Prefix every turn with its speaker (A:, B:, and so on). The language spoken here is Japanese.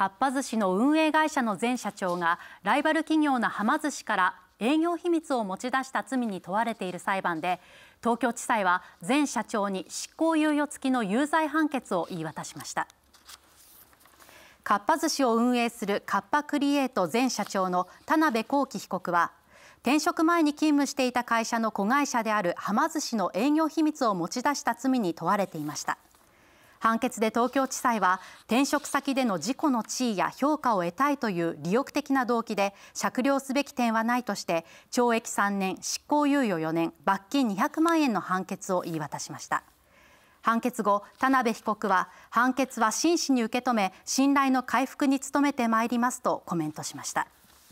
A: かっぱ寿司の運営会社の前社長がライバル企業のはま寿司から営業秘密を持ち出した罪に問われている裁判で東京地裁は前社長に執行猶予付きの有罪判決を言い渡しましたかっぱ寿司を運営するカッパクリエイト前社長の田辺公己被告は転職前に勤務していた会社の子会社であるはま寿司の営業秘密を持ち出した罪に問われていました判決で東京地裁は転職先での事故の地位や評価を得たいという利欲的な動機で酌量すべき点はないとして懲役3年執行猶予4年罰金200万円の判決を言い渡しました判決後田辺被告は判決は真摯に受け止め信頼の回復に努めてまいりますとコメントしました